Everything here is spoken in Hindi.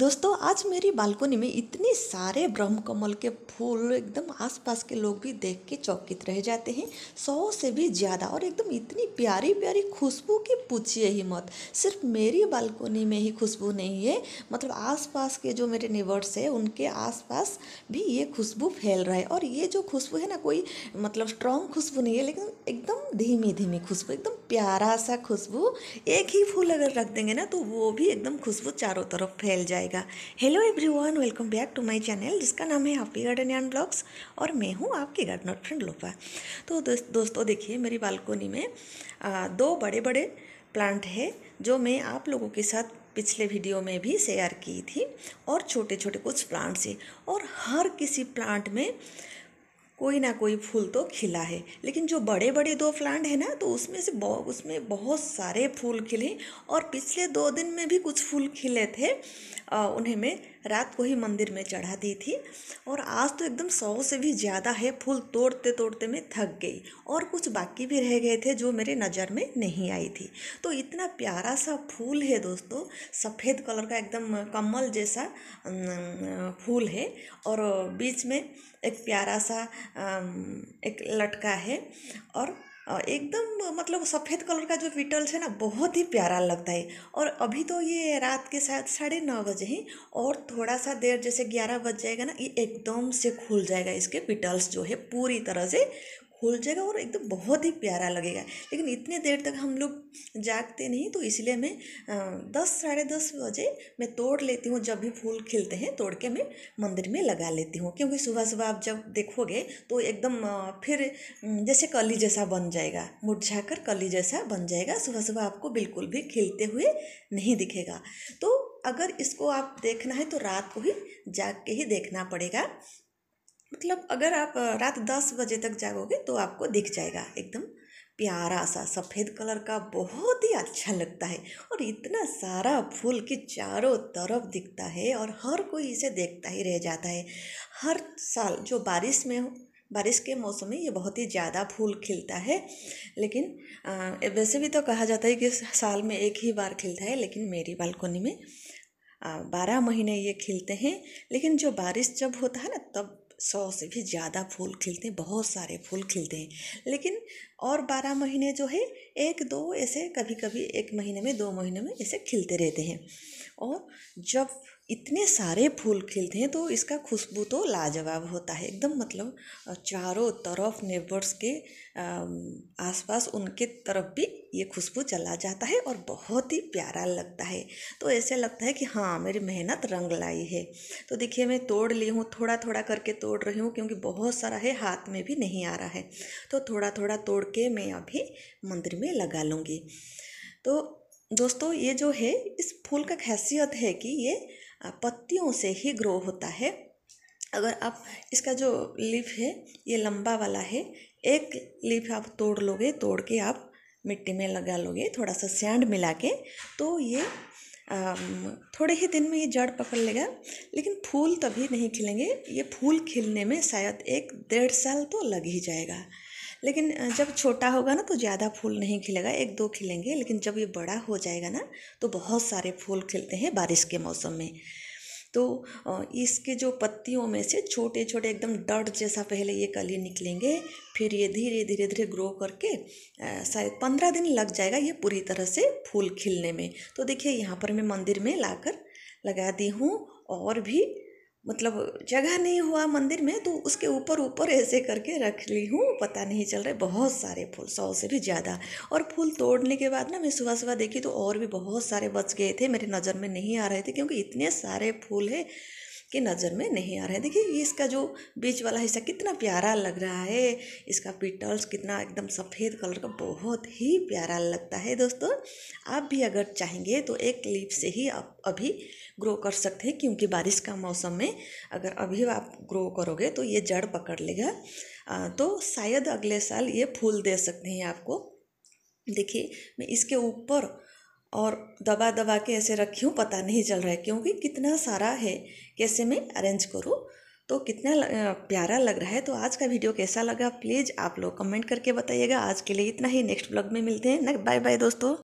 दोस्तों आज मेरी बालकोनी में इतने सारे ब्रह्म कमल के फूल एकदम आसपास के लोग भी देख के चौकित रह जाते हैं सौ से भी ज़्यादा और एकदम इतनी प्यारी प्यारी खुशबू की पूछिए ही मत सिर्फ मेरी बालकोनी में ही खुशबू नहीं है मतलब आसपास के जो मेरे नेबर्स है उनके आसपास भी ये खुशबू फैल रहा है और ये जो खुशबू है ना कोई मतलब स्ट्रॉन्ग खुशबू नहीं है लेकिन एकदम धीमी धीमी खुशबू एकदम प्यारा सा खुशबू एक ही फूल अगर रख देंगे ना तो वो भी एकदम खुशबू चारों तरफ फैल जाएगा hello everyone welcome back to my channel जिसका नाम है हैप्पी गार्डन एंड ब्लॉग्स और मैं हूँ आपकी गार्डनर फ्रेंड लोफा तो दोस्त, दोस्तों देखिए मेरी बालकोनी में दो बड़े बड़े प्लांट है जो मैं आप लोगों के साथ पिछले वीडियो में भी शेयर की थी और छोटे छोटे कुछ प्लांट्स है और हर किसी प्लांट में कोई ना कोई फूल तो खिला है लेकिन जो बड़े बड़े दो प्लांट है ना तो उसमें से बहुत उसमें बहुत सारे फूल खिले और पिछले दो दिन में भी कुछ फूल खिले थे आ, उन्हें मैं रात को ही मंदिर में चढ़ा दी थी और आज तो एकदम सौ से भी ज़्यादा है फूल तोड़ते तोड़ते मैं थक गई और कुछ बाकी भी रह गए थे जो मेरे नज़र में नहीं आई थी तो इतना प्यारा सा फूल है दोस्तों सफ़ेद कलर का एकदम कमल जैसा फूल है और बीच में एक प्यारा सा एक लटका है और एकदम मतलब सफ़ेद कलर का जो पीटल्स है ना बहुत ही प्यारा लगता है और अभी तो ये रात के शायद साढ़े नौ बजे हैं और थोड़ा सा देर जैसे ग्यारह बज जाएगा ना ये एकदम से खुल जाएगा इसके पीटल्स जो है पूरी तरह से खुल जाएगा और एकदम तो बहुत ही प्यारा लगेगा लेकिन इतने देर तक हम लोग जागते नहीं तो इसलिए मैं दस साढ़े दस बजे मैं तोड़ लेती हूँ जब भी फूल खिलते हैं तोड़ के मैं मंदिर में लगा लेती हूँ क्योंकि सुबह सुबह आप जब देखोगे तो एकदम फिर जैसे कली जैसा बन जाएगा मुरझा कर कली जैसा बन जाएगा सुबह सुबह आपको बिल्कुल भी खिलते हुए नहीं दिखेगा तो अगर इसको आप देखना है तो रात को ही जाग के ही देखना पड़ेगा मतलब अगर आप रात दस बजे तक जागोगे तो आपको दिख जाएगा एकदम प्यारा सा सफ़ेद कलर का बहुत ही अच्छा लगता है और इतना सारा फूल कि चारों तरफ दिखता है और हर कोई इसे देखता ही रह जाता है हर साल जो बारिश में हो बारिश के मौसम में ये बहुत ही ज़्यादा फूल खिलता है लेकिन आ, वैसे भी तो कहा जाता है कि साल में एक ही बार खिलता है लेकिन मेरी बालकोनी में बारह महीने ये खिलते हैं लेकिन जो बारिश जब होता है ना तब सौ से भी ज़्यादा फूल खिलते हैं बहुत सारे फूल खिलते हैं लेकिन और बारह महीने जो है एक दो ऐसे कभी कभी एक महीने में दो महीने में ऐसे खिलते रहते हैं और जब इतने सारे फूल खिलते हैं तो इसका खुशबू तो लाजवाब होता है एकदम मतलब चारों तरफ नेबर्स के आसपास उनके तरफ भी ये खुशबू चला जाता है और बहुत ही प्यारा लगता है तो ऐसे लगता है कि हाँ मेरी मेहनत रंग लाई है तो देखिए मैं तोड़ ली हूँ थोड़ा थोड़ा करके तोड़ रही हूँ क्योंकि बहुत सारा है हाथ में भी नहीं आ रहा है तो थोड़ा थोड़ा तोड़ के मैं अभी मंदिर में लगा लूँगी तो दोस्तों ये जो है इस फूल का खासियत है कि ये पत्तियों से ही ग्रो होता है अगर आप इसका जो लीफ है ये लंबा वाला है एक लीफ आप तोड़ लोगे तोड़ के आप मिट्टी में लगा लोगे थोड़ा सा सैंड मिला के तो ये थोड़े ही दिन में ये जड़ पकड़ लेगा लेकिन फूल तभी नहीं खिलेंगे ये फूल खिलने में शायद एक डेढ़ साल तो लग ही जाएगा लेकिन जब छोटा होगा ना तो ज़्यादा फूल नहीं खिलेगा एक दो खिलेंगे लेकिन जब ये बड़ा हो जाएगा ना तो बहुत सारे फूल खिलते हैं बारिश के मौसम में तो इसके जो पत्तियों में से छोटे छोटे एकदम डट जैसा पहले ये कली निकलेंगे फिर ये धीरे धीरे धीरे ग्रो करके शायद पंद्रह दिन लग जाएगा ये पूरी तरह से फूल खिलने में तो देखिए यहाँ पर मैं मंदिर में लाकर लगा दी हूँ और भी मतलब जगह नहीं हुआ मंदिर में तो उसके ऊपर ऊपर ऐसे करके रख ली हूँ पता नहीं चल रहे बहुत सारे फूल सौ से भी ज़्यादा और फूल तोड़ने के बाद ना मैं सुबह सुबह देखी तो और भी बहुत सारे बच गए थे मेरी नज़र में नहीं आ रहे थे क्योंकि इतने सारे फूल है के नज़र में नहीं आ रहे हैं देखिए ये इसका जो बीच वाला हिस्सा कितना प्यारा लग रहा है इसका पिटल्स कितना एकदम सफ़ेद कलर का बहुत ही प्यारा लगता है दोस्तों आप भी अगर चाहेंगे तो एक लीप से ही आप अभी ग्रो कर सकते हैं क्योंकि बारिश का मौसम में अगर अभी आप ग्रो करोगे तो ये जड़ पकड़ लेगा तो शायद अगले साल ये फूल दे सकते हैं आपको देखिए मैं इसके ऊपर और दबा दबा के ऐसे रखी हूँ पता नहीं चल रहा है क्योंकि कितना सारा है कैसे मैं अरेंज करूँ तो कितना प्यारा लग रहा है तो आज का वीडियो कैसा लगा प्लीज़ आप लोग कमेंट करके बताइएगा आज के लिए इतना ही नेक्स्ट ब्लॉग में मिलते हैं बाय बाय दोस्तों